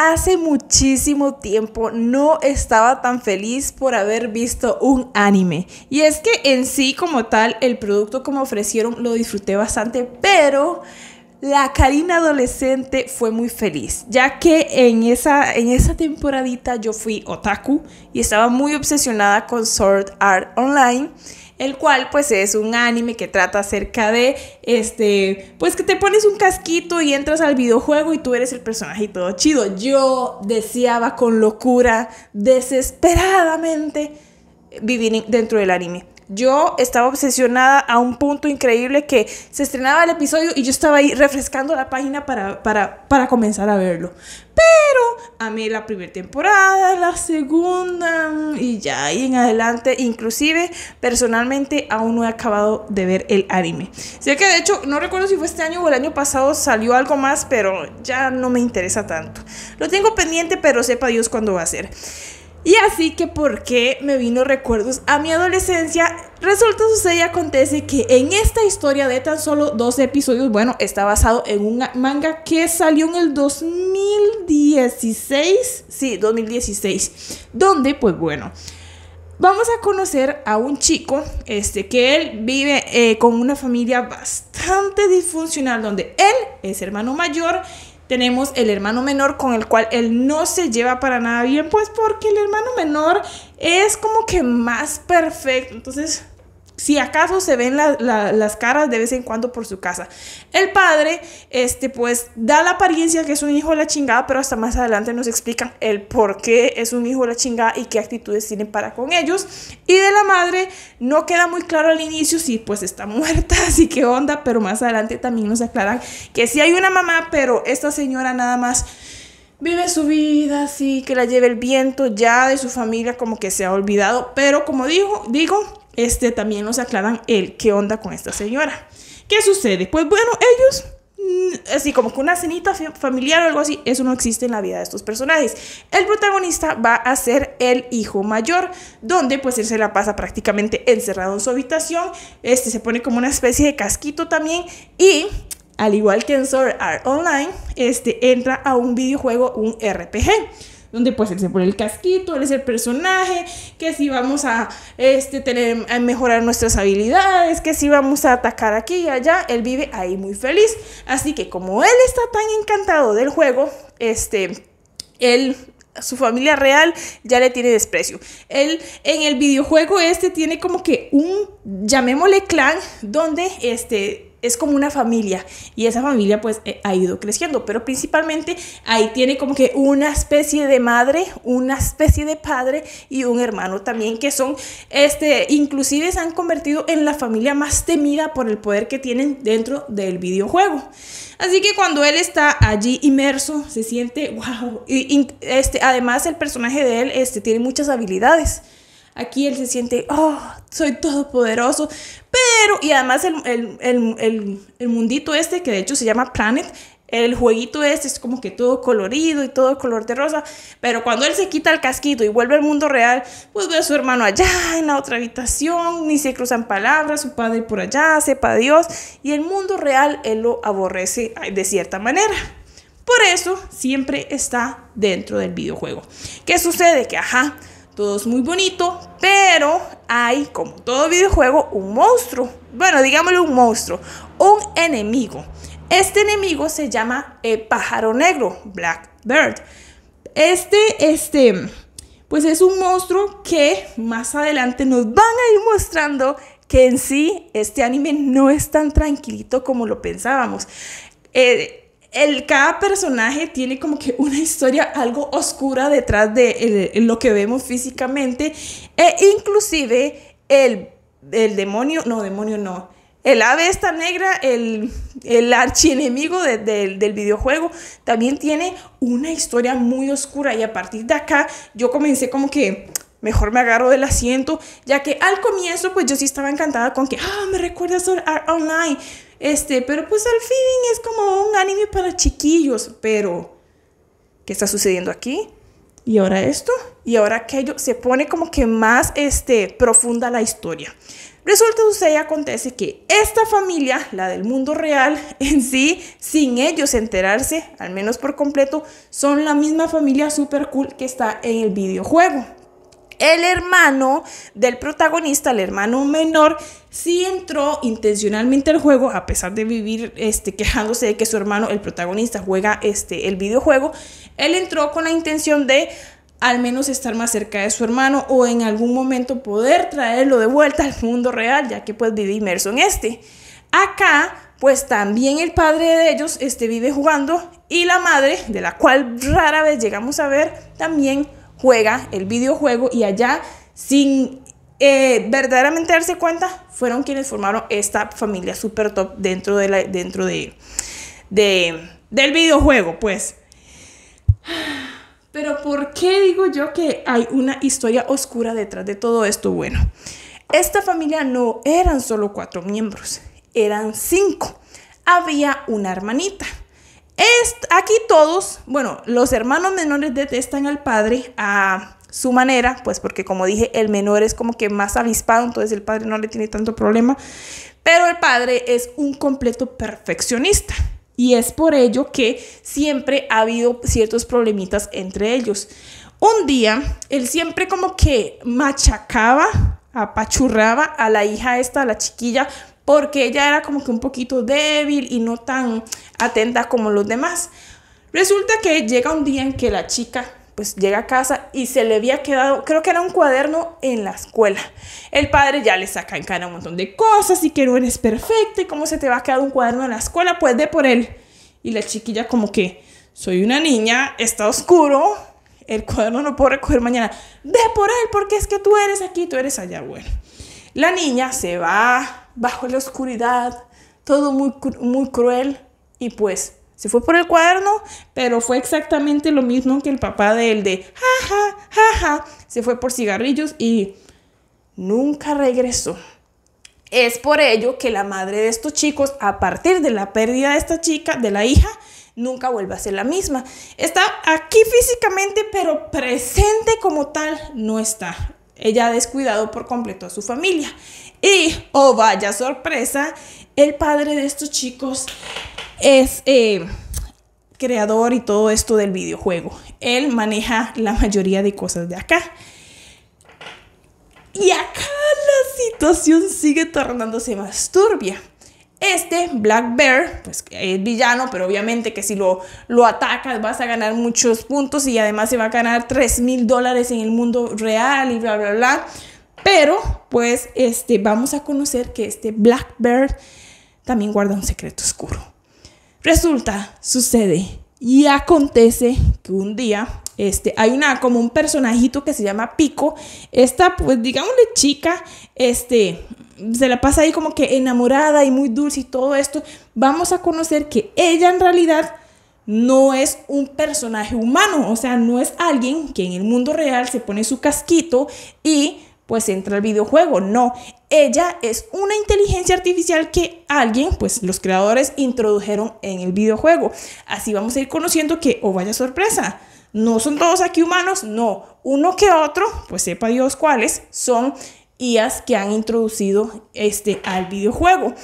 Hace muchísimo tiempo no estaba tan feliz por haber visto un anime. Y es que en sí como tal el producto como ofrecieron lo disfruté bastante, pero la Karina adolescente fue muy feliz, ya que en esa, en esa temporadita yo fui otaku y estaba muy obsesionada con Sword Art Online el cual pues es un anime que trata acerca de, este, pues que te pones un casquito y entras al videojuego y tú eres el personaje y todo chido. Yo deseaba con locura, desesperadamente, vivir dentro del anime. Yo estaba obsesionada a un punto increíble que se estrenaba el episodio y yo estaba ahí refrescando la página para, para comenzar a verlo mí la primera temporada, la segunda mm, y ya y en adelante. Inclusive, personalmente, aún no he acabado de ver el anime. Sé que de hecho, no recuerdo si fue este año o el año pasado salió algo más, pero ya no me interesa tanto. Lo tengo pendiente, pero sepa Dios cuándo va a ser. Y así que porque me vino recuerdos a mi adolescencia Resulta, sucede y acontece que en esta historia de tan solo dos episodios, bueno, está basado en un manga que salió en el 2016, sí, 2016, donde, pues bueno, vamos a conocer a un chico, este, que él vive eh, con una familia bastante disfuncional, donde él es hermano mayor tenemos el hermano menor con el cual él no se lleva para nada bien, pues porque el hermano menor es como que más perfecto. Entonces, si acaso se ven las caras de vez en cuando por su casa. El padre, este, pues da la apariencia que es un hijo de la chingada, pero hasta más adelante nos explican el por qué es un hijo de la chingada y qué actitudes tienen para con ellos. Y de la madre no queda muy claro al inicio si pues está muerta, así que onda, pero más adelante también nos aclaran que sí hay una mamá, pero esta señora nada más vive su vida así, que la lleve el viento ya de su familia como que se ha olvidado, pero como digo, digo, este, también nos aclaran el qué onda con esta señora. ¿Qué sucede? Pues bueno, ellos mm, así como con una cenita familiar o algo así, eso no existe en la vida de estos personajes. El protagonista va a ser el hijo mayor, donde pues él se la pasa prácticamente encerrado en su habitación, este se pone como una especie de casquito también y al igual que en Sword Art Online, este entra a un videojuego, un RPG donde pues él se pone el casquito, él es el personaje, que si vamos a, este, tener, mejorar nuestras habilidades, que si vamos a atacar aquí y allá, él vive ahí muy feliz. Así que como él está tan encantado del juego, este, él su familia real ya le tiene desprecio. Él en el videojuego este tiene como que un, llamémosle clan, donde este es como una familia y esa familia pues eh, ha ido creciendo, pero principalmente ahí tiene como que una especie de madre, una especie de padre y un hermano también que son, este, inclusive se han convertido en la familia más temida por el poder que tienen dentro del videojuego. Así que cuando él está allí inmerso, se siente, wow, y, este, además el personaje de él este, tiene muchas habilidades. Aquí él se siente, oh, soy todopoderoso. Pero, y además el, mundito este, que de hecho se llama Planet, el jueguito este es como que todo colorido y todo color de rosa, pero cuando él se quita el casquito y vuelve al mundo real, pues ve a su hermano allá en la otra habitación, ni se cruzan palabras, su padre por allá, sepa Dios, y el mundo real él lo aborrece de cierta manera. Por eso siempre está dentro del videojuego. ¿Qué sucede? Que, ajá, todo es muy bonito, pero hay, como todo videojuego, un monstruo. Bueno, digámosle un monstruo, un enemigo. Este enemigo se llama el eh, pájaro negro, Blackbird. Este, este, pues es un monstruo que más adelante nos van a ir mostrando que en sí este anime no es tan tranquilito como lo pensábamos. Eh, el, cada personaje tiene como que una historia algo oscura detrás de lo que vemos físicamente e inclusive el, el demonio, no, demonio no, el ave esta negra, el, el archienemigo del videojuego, también tiene una historia muy oscura y a partir de acá yo comencé como que mejor me agarro del asiento, ya que al comienzo pues yo sí estaba encantada con que, ah, me recuerda a Online este, pero pues al fin es como un anime para chiquillos, pero ¿qué está sucediendo aquí? Y ahora esto, y ahora aquello, se pone como que más este, profunda la historia. Resulta sucede y acontece que esta familia, la del mundo real en sí, sin ellos enterarse, al menos por completo, son la misma familia super cool que está en el videojuego el hermano del protagonista, el hermano menor, sí entró intencionalmente al juego, a pesar de vivir este, quejándose de que su hermano, el protagonista, juega este, el videojuego, él entró con la intención de al menos estar más cerca de su hermano o en algún momento poder traerlo de vuelta al mundo real, ya que pues vive inmerso en este. Acá, pues también el padre de ellos este, vive jugando y la madre, de la cual rara vez llegamos a ver, también juega el videojuego y allá sin eh, verdaderamente darse cuenta fueron quienes formaron esta familia super top dentro de la, dentro de, del videojuego pues pero ¿por qué digo yo que hay una historia oscura detrás de todo esto? Bueno, esta familia no eran solo cuatro miembros, eran cinco. Había una hermanita, aquí todos, bueno, los hermanos menores detestan al padre a su manera, pues porque como dije, el menor es como que más avispado, entonces el padre no le tiene tanto problema, pero el padre es un completo perfeccionista. Y es por ello que siempre ha habido ciertos problemitas entre ellos. Un día, él siempre como que machacaba apachurraba a la hija esta, a la chiquilla, porque ella era como que un poquito débil y no tan atenta como los demás. Resulta que llega un día en que la chica pues llega a casa y se le había quedado, creo que era un cuaderno en la escuela. El padre ya le saca en cara un montón de cosas y que no eres perfecta y cómo se te va a quedar un cuaderno en la escuela, pues de por él. Y la chiquilla como que, soy una niña, está oscuro, el cuaderno no puedo recoger mañana, de por él, porque es que tú eres aquí, tú eres allá, bueno. La niña se va bajo la oscuridad, todo muy, muy cruel y pues se fue por el cuaderno, pero fue exactamente lo mismo que el papá de él de jaja, jaja, se fue por cigarrillos y nunca regresó. Es por ello que la madre de estos chicos, a partir de la pérdida de esta chica, de la hija, nunca vuelve a ser la misma. Está aquí físicamente, pero presente como tal no está. Ella ha descuidado por completo a su familia. Y, oh vaya sorpresa, el padre de estos chicos es eh, creador y todo esto del videojuego. Él maneja la mayoría de cosas de acá. Y acá la situación sigue tornándose más turbia. Este Black Bear, pues es villano, pero obviamente que si lo, lo atacas vas a ganar muchos puntos y además se va a ganar 3 mil dólares en el mundo real y bla, bla, bla. Pero pues este, vamos a conocer que este Blackbird también guarda un secreto oscuro. Resulta, sucede y acontece que un día este, hay una como un personajito que se llama Pico. Esta, pues digámosle chica, este, se la pasa ahí como que enamorada y muy dulce y todo esto. Vamos a conocer que ella en realidad no es un personaje humano, o sea, no es alguien que en el mundo real se pone su casquito y pues entra el videojuego. No, ella es una inteligencia artificial que alguien, pues los creadores, introdujeron en el videojuego. Así vamos a ir conociendo que, oh vaya sorpresa, no son todos aquí humanos, no, uno que otro, pues sepa Dios cuáles, son IAS que han introducido este al videojuego.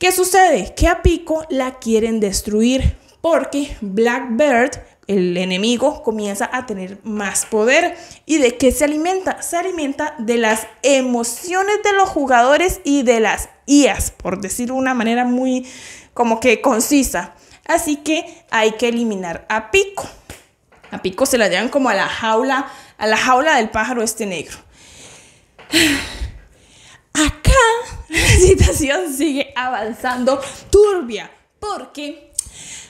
¿Qué sucede? Que a Pico la quieren destruir porque Blackbird el enemigo comienza a tener más poder. ¿Y de qué se alimenta? Se alimenta de las emociones de los jugadores y de las IAS, por decirlo de una manera muy como que concisa. Así que hay que eliminar a Pico. A Pico se la llevan como a la jaula, a la jaula del pájaro este negro. Acá la situación sigue avanzando turbia, porque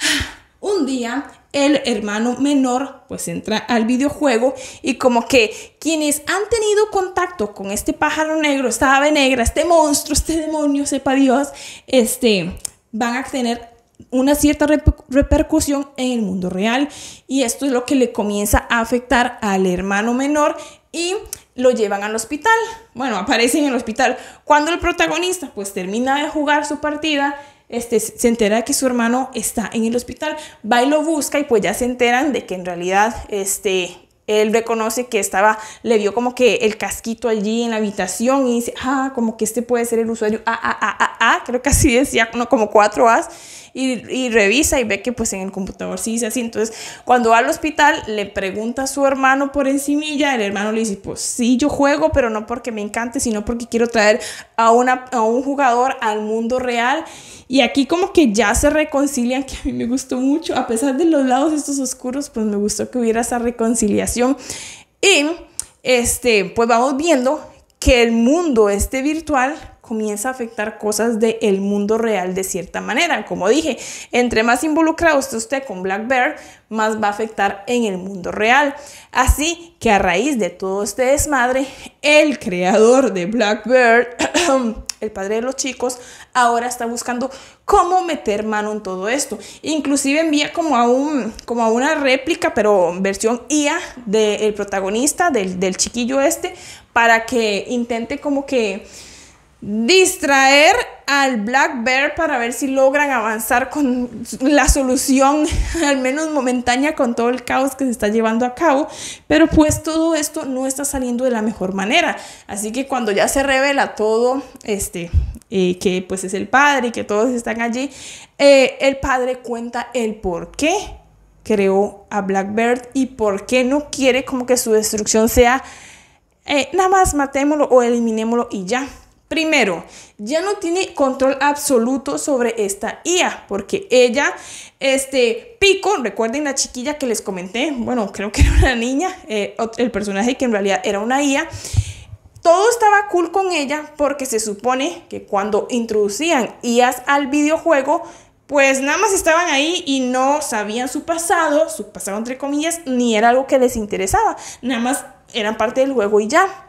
un día el hermano menor pues entra al videojuego y como que quienes han tenido contacto con este pájaro negro, esta ave negra, este monstruo, este demonio, sepa Dios, este, van a tener una cierta repercusión en el mundo real y esto es lo que le comienza a afectar al hermano menor y lo llevan al hospital. Bueno, aparece en el hospital. Cuando el protagonista pues termina de jugar su partida, este, se entera de que su hermano está en el hospital, va y lo busca y pues ya se enteran de que en realidad este, él reconoce que estaba, le vio como que el casquito allí en la habitación y dice, ah, como que este puede ser el usuario, ah, ah, ah, ah, ah, creo que así decía, como cuatro As y, revisa y ve que pues en el computador sí dice así. Entonces, cuando va al hospital, le pregunta a su hermano por encimilla, el hermano le dice, pues sí, yo juego, pero no porque me encante, sino porque quiero traer a, una, a un jugador al mundo real. Y aquí como que ya se reconcilian, que a mí me gustó mucho, a pesar de los lados estos oscuros, pues me gustó que hubiera esa reconciliación. Y este, pues vamos viendo que el mundo este virtual comienza a afectar cosas del mundo real de cierta manera. Como dije, entre más involucrado esté usted con Black Bear, más va a afectar en el mundo real. Así que a raíz de todo este desmadre, el creador de Black el padre de los chicos, ahora está buscando cómo meter mano en todo esto. Inclusive envía como a, un, como a una réplica, pero versión IA del protagonista, del chiquillo este, para que intente como que distraer al Black Bear para ver si logran avanzar con la solución, al menos momentánea, con todo el caos que se está llevando a cabo. Pero pues todo esto no está saliendo de la mejor manera. Así que cuando ya se revela todo, este, eh, que pues es el padre y que todos están allí, eh, el padre cuenta el por qué creó a Blackbird y por qué no quiere como que su destrucción sea eh, nada más matémoslo o eliminémoslo y ya. Primero, ya no tiene control absoluto sobre esta IA, porque ella, este, Pico, recuerden la chiquilla que les comenté, bueno, creo que era una niña, eh, el personaje que en realidad era una IA, todo estaba cool con ella porque se supone que cuando introducían IAs al videojuego, pues nada más estaban ahí y no sabían su pasado, su pasado entre comillas, ni era algo que les interesaba, nada más eran parte del juego y ya.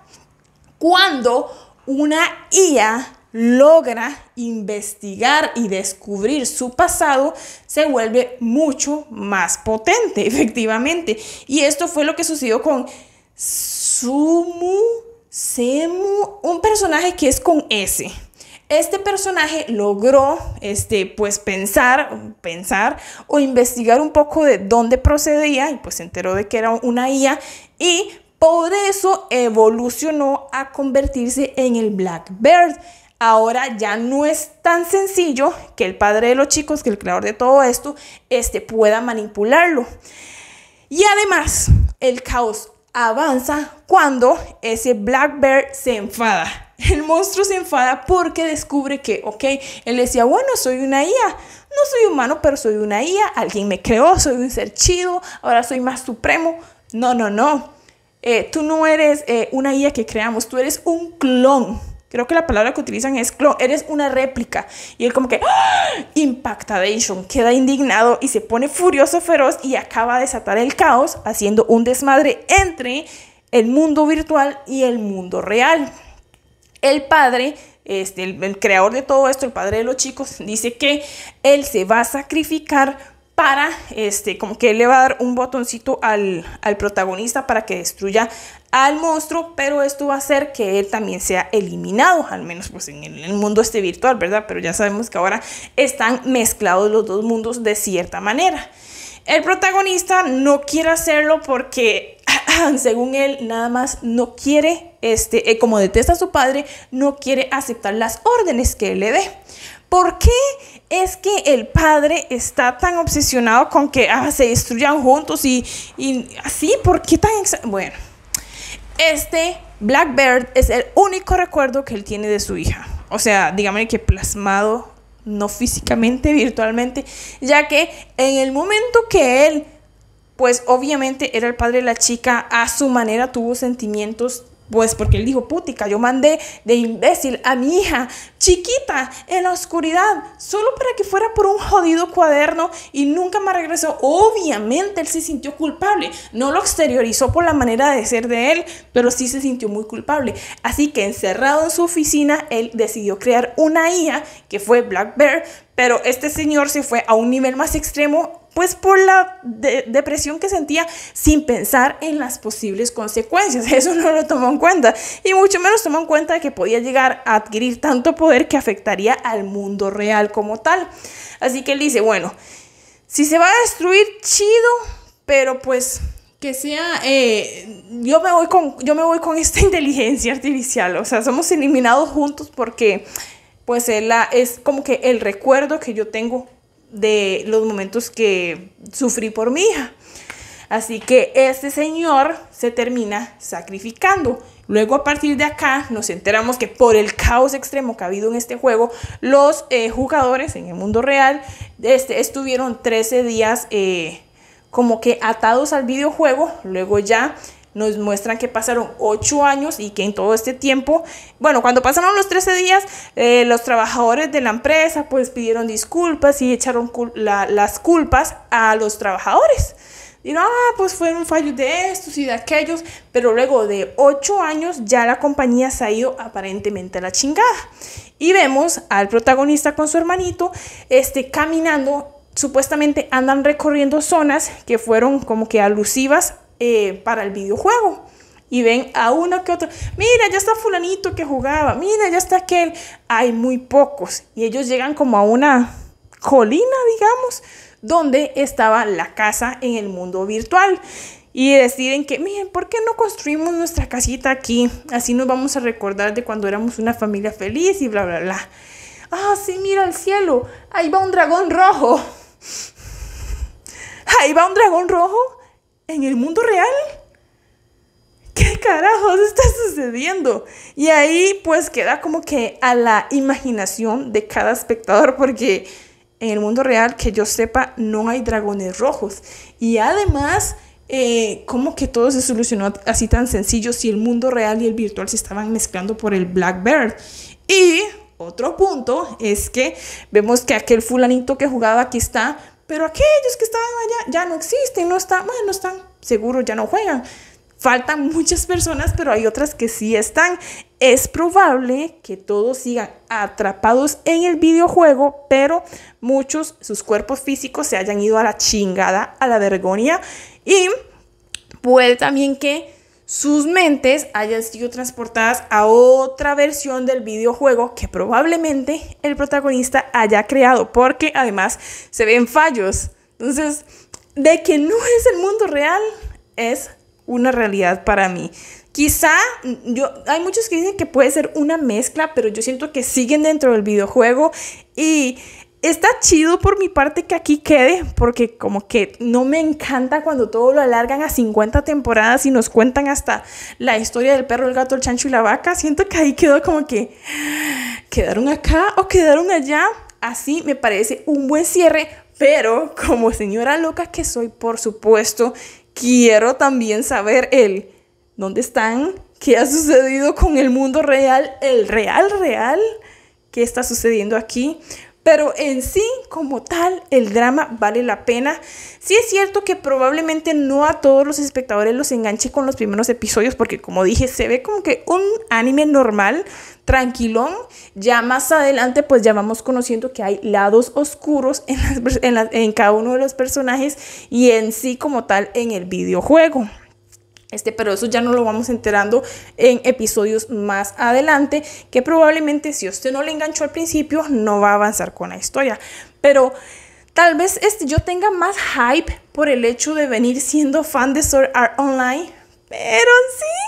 Cuando una IA logra investigar y descubrir su pasado, se vuelve mucho más potente, efectivamente. Y esto fue lo que sucedió con Sumu, Semu, un personaje que es con S. Este personaje logró, este, pues pensar, pensar o investigar un poco de dónde procedía y pues se enteró de que era una IA y por eso evolucionó a convertirse en el Black Bear. Ahora ya no es tan sencillo que el padre de los chicos, que el creador de todo esto, este, pueda manipularlo. Y además, el caos avanza cuando ese Black Bear se enfada. El monstruo se enfada porque descubre que, ok, él decía, bueno, soy una IA. No soy humano, pero soy una IA. Alguien me creó, soy un ser chido, ahora soy más supremo. No, no, no. Eh, tú no eres eh, una IA que creamos, tú eres un clon. Creo que la palabra que utilizan es clon, eres una réplica. Y él como que ¡Ah! impactadation, queda indignado y se pone furioso, feroz y acaba de desatar el caos haciendo un desmadre entre el mundo virtual y el mundo real. El padre este, el, creador de todo esto, el padre de los chicos, dice que él se va a sacrificar para, este, como que él le va a dar un botoncito al, protagonista para que destruya al monstruo, pero esto va a hacer que él también sea eliminado, al menos pues en el, mundo este virtual, ¿verdad? Pero ya sabemos que ahora están mezclados los dos mundos de cierta manera. El protagonista no quiere hacerlo porque, según él, nada más no quiere, este, eh, como detesta a su padre, no quiere aceptar las órdenes que él le dé. ¿Por qué es que el padre está tan obsesionado con que ah, se destruyan juntos y, así? ¿Por qué tan... Bueno, este Blackbird es el único recuerdo que él tiene de su hija. O sea, dígame que plasmado, no físicamente, virtualmente, ya que en el momento que él, pues obviamente era el padre de la chica, a su manera tuvo sentimientos pues porque él dijo, putica, yo mandé de imbécil a mi hija chiquita en la oscuridad, solo para que fuera por un jodido cuaderno y nunca más regresó. Obviamente él se sintió culpable, no lo exteriorizó por la manera de ser de él, pero sí se sintió muy culpable. Así que encerrado en su oficina, él decidió crear una hija que fue Black Bear, pero este señor se fue a un nivel más extremo pues por la depresión que sentía sin pensar en las posibles consecuencias. Eso no lo tomó en cuenta y mucho menos tomó en cuenta de que podía llegar a adquirir tanto poder que afectaría al mundo real como tal. Así que él dice, bueno, si se va a destruir, chido, pero pues que sea, eh, yo, me voy con, yo me voy con esta inteligencia artificial, o sea, somos eliminados juntos porque pues es como que el recuerdo que yo tengo de los momentos que sufrí por mi hija. Así que este señor se termina sacrificando. Luego a partir de acá nos enteramos que por el caos extremo que ha habido en este juego, los eh, jugadores en el mundo real este, estuvieron 13 días eh, como que atados al videojuego. Luego ya nos muestran que pasaron ocho años y que en todo este tiempo, bueno, cuando pasaron los 13 días, eh, los trabajadores de la empresa pues pidieron disculpas y echaron las culpas a los trabajadores. Y ah, pues fueron fallos de estos y de aquellos, pero luego de ocho años ya la compañía se ha ido aparentemente a la chingada. Y vemos al protagonista con su hermanito este, caminando supuestamente andan recorriendo zonas que fueron como que alusivas eh, para el videojuego. Y ven a uno que otro, mira, ya está fulanito que jugaba, mira, ya está aquel. Hay muy pocos. Y ellos llegan como a una colina, digamos, donde estaba la casa en el mundo virtual. Y deciden que, miren, ¿por qué no construimos nuestra casita aquí? Así nos vamos a recordar de cuando éramos una familia feliz y bla, bla, bla. Ah, sí, mira el cielo. Ahí va un dragón rojo. Ahí va un dragón rojo en el mundo real. ¿Qué carajos está sucediendo? Y ahí pues queda como que a la imaginación de cada espectador porque en el mundo real que yo sepa no hay dragones rojos. Y además... Eh, como que todo se solucionó así tan sencillo si el mundo real y el virtual se estaban mezclando por el Black Bear? Y otro punto es que vemos que aquel fulanito que jugaba aquí está pero aquellos que estaban allá ya no existen, no están, bueno, no están seguros, ya no juegan. Faltan muchas personas, pero hay otras que sí están. Es probable que todos sigan atrapados en el videojuego, pero muchos, sus cuerpos físicos se hayan ido a la chingada, a la vergonia. Y puede también que sus mentes hayan sido transportadas a otra versión del videojuego que probablemente el protagonista haya creado, porque además se ven fallos. Entonces, de que no es el mundo real, es una realidad para mí. Quizá yo hay muchos que dicen que puede ser una mezcla, pero yo siento que siguen dentro del videojuego y Está chido por mi parte que aquí quede, porque como que no me encanta cuando todo lo alargan a 50 temporadas y nos cuentan hasta la historia del perro, el gato, el chancho y la vaca. Siento que ahí quedó como que quedaron acá o quedaron allá. Así me parece un buen cierre, pero como señora loca que soy, por supuesto, quiero también saber el dónde están, qué ha sucedido con el mundo real, el real real, qué está sucediendo aquí. Pero en sí, como tal, el drama vale la pena. Sí es cierto que probablemente no a todos los espectadores los enganche con los primeros episodios, porque como dije, se ve como que un anime normal, tranquilón. Ya más adelante, pues ya vamos conociendo que hay lados oscuros en, en cada uno de los personajes y en sí como tal en el videojuego. Este, pero eso ya no lo vamos enterando en episodios más adelante, que probablemente si usted no le enganchó al principio, no va a avanzar con la historia. Pero tal vez este, yo tenga más hype por el hecho de venir siendo fan de Sword Art Online, pero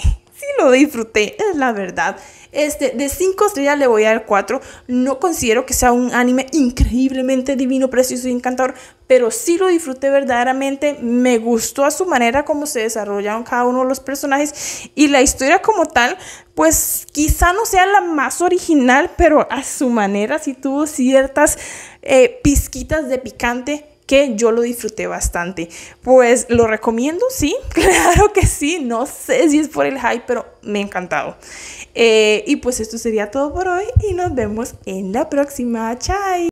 sí, lo disfruté, es la verdad. Este, de 5 estrellas le voy a dar 4. No considero que sea un anime increíblemente divino, precioso y encantador, pero sí lo disfruté verdaderamente. Me gustó a su manera como se desarrollaron cada uno de los personajes y la historia como tal, pues quizá no sea la más original, pero a su manera sí tuvo ciertas eh, pizquitas de picante que yo lo disfruté bastante. Pues lo recomiendo, sí, claro que sí, no sé si es por el hype, pero me ha encantado. Eh, y pues esto sería todo por hoy y nos vemos en la próxima. Chai.